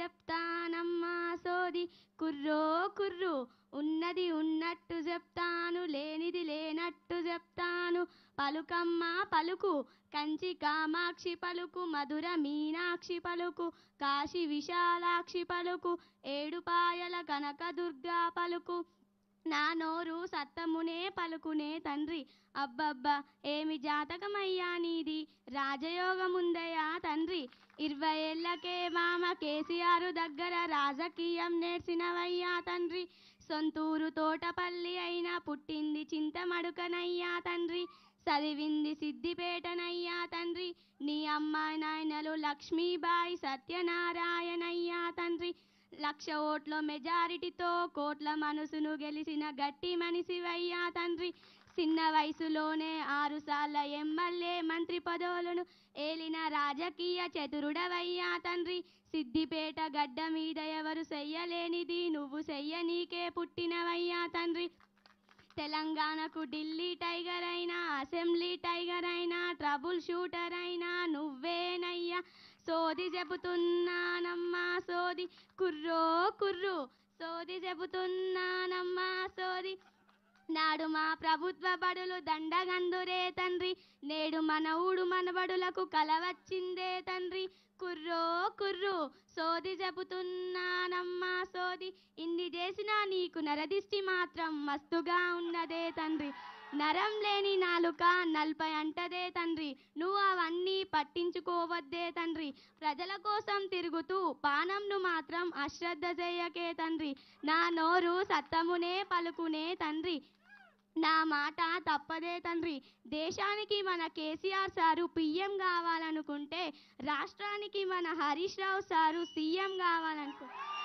చెప్తానమ్మా సోది కుర్రో కుర్రు ఉన్నది ఉన్నట్టు చెప్తాను లేనిది లేనట్టు చెప్తాను పలుకమ్మ పలుకు కంచి కామాక్షి పలుకు మధుర మీనాక్షి పలుకు కాశీ విశాలాక్షి పలుకు ఏడుపాయల కనకదుర్గా పలుకు నా నోరు సత్తమునే పలుకునే తండ్రి అబ్బబ్బా ఏమి జాతకమయ్యా నీది రాజయోగముందయ్యా తండ్రి ఇరవై ఏళ్ళకే మామ కేసీఆర్ దగ్గర రాజకీయం నేర్చినవయ్యా తండ్రి సొంతూరు తోటపల్లి అయినా పుట్టింది చింతమడుకనయ్యా తండ్రి చదివింది సిద్దిపేటనయ్యా తండ్రి నీ అమ్మ నాయనలు లక్ష్మీబాయి సత్యనారాయణయ్యా తండ్రి లక్ష ఓట్ల మెజారిటీతో కోట్ల మనసును గెలిచిన గట్టి మనిషివయ్యా తండ్రి చిన్న వయసులోనే ఆరుసార్ల ఎమ్మెల్యే మంత్రి పదవులను ఏలిన రాజకీయ చతురుడవయ్యా తండ్రి సిద్దిపేట గడ్డ మీద ఎవరు చెయ్యలేనిది నువ్వు నీకే పుట్టినవయ్యా తండ్రి తెలంగాణకు ఢిల్లీ టైగర్ అయినా అసెంబ్లీ టైగర్ అయినా ట్రబుల్ షూటర్ అయినా నువ్వేనయ్యా సోది చెబుతున్నానమ్మా సోది కుర్రో కుర్రు సోది చెబుతున్నానమ్మా సోది నాడు మా ప్రభుత్వ బడులు దండగందురే తండ్రి నేడు మన బడులకు కల కలవచ్చిందే తండ్రి కుర్రో కుర్రు సోది చెబుతున్నానమ్మా సోది ఇన్ని చేసినా నీకు నరదిష్టి మాత్రం మస్తుగా ఉన్నదే తండ్రి నరం లేని నాలుక నలభై అంటదే తండ్రి నువ్వు అవన్నీ పట్టించుకోవద్దే తండ్రి ప్రజల కోసం తిరుగుతూ పానంను మాత్రం అశ్రద్ధ చేయకే తండ్రి నా నోరు సత్తమునే పలుకునే తండ్రి నా మాట తప్పదే తండ్రి దేశానికి మన కేసీఆర్ సారు పిఎం కావాలనుకుంటే రాష్ట్రానికి మన హరీష్ రావు సారు సీఎం కావాలనుకుంటే